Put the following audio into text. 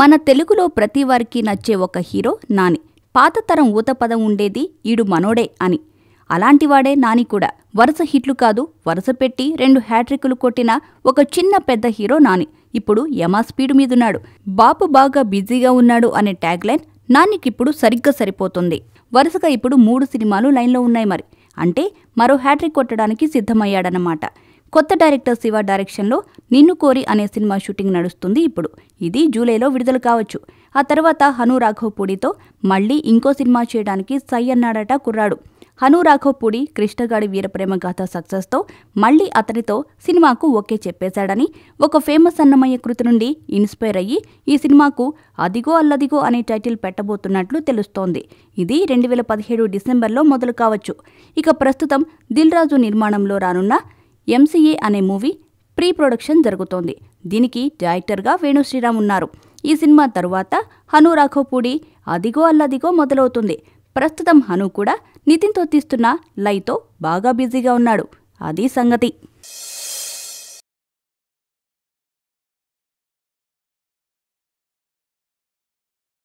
మన తెలుగులో ప్రతి వారికి నచ్చే ఒక హీరో నాని పాత తరం ఊతపదం ఉండేది ఈడు మనోడే అని అలాంటివాడే నాని కూడా వరుస హిట్లు కాదు వరుస పెట్టి రెండు హ్యాట్రిక్లు కొట్టిన ఒక చిన్న పెద్ద హీరో నాని ఇప్పుడు యమా స్పీడ్ మీదున్నాడు బాపు బాగా బిజీగా ఉన్నాడు అనే ట్యాగ్లైన్ నానికిప్పుడు సరిగ్గా సరిపోతుంది వరుసగా ఇప్పుడు మూడు సినిమాలు లైన్లో ఉన్నాయి మరి అంటే మరో హ్యాట్రిక్ కొట్టడానికి సిద్ధమయ్యాడనమాట కొత్త డైరెక్టర్ శివ డైరెక్షన్లో నిన్ను కోరి అనే సినిమా షూటింగ్ నడుస్తుంది ఇప్పుడు ఇది జూలైలో విడుదల కావచ్చు ఆ తర్వాత హను రాఘవ్ పూడితో మళ్ళీ ఇంకో సినిమా చేయడానికి సై అన్నాడట కుర్రాడు హను రాఘవ్ పూడి కృష్ణగాడి వీరప్రేమ గాథ సక్సెస్తో మళ్ళీ అతనితో సినిమాకు ఓకే చెప్పేశాడని ఒక ఫేమస్ అన్నమయ్య కృతి నుండి ఇన్స్పైర్ అయ్యి ఈ సినిమాకు అదిగో అల్లదిగో అనే టైటిల్ పెట్టబోతున్నట్లు తెలుస్తోంది ఇది రెండు వేల పదిహేడు డిసెంబర్లో మొదలు కావచ్చు ఇక ప్రస్తుతం దిల్ రాజు నిర్మాణంలో రానున్న ఎంసీఏ అనే మూవీ ప్రీ ప్రొడక్షన్ జరుగుతోంది దీనికి డైరెక్టర్గా వేణు శ్రీరామ్ ఉన్నారు ఈ సినిమా తరువాత హను రాఘోపూడి అదిగో అల్లదిగో మొదలవుతుంది ప్రస్తుతం హను కూడా నితిన్తో తీస్తున్న లైతో బాగా బిజీగా ఉన్నాడు అది సంగతి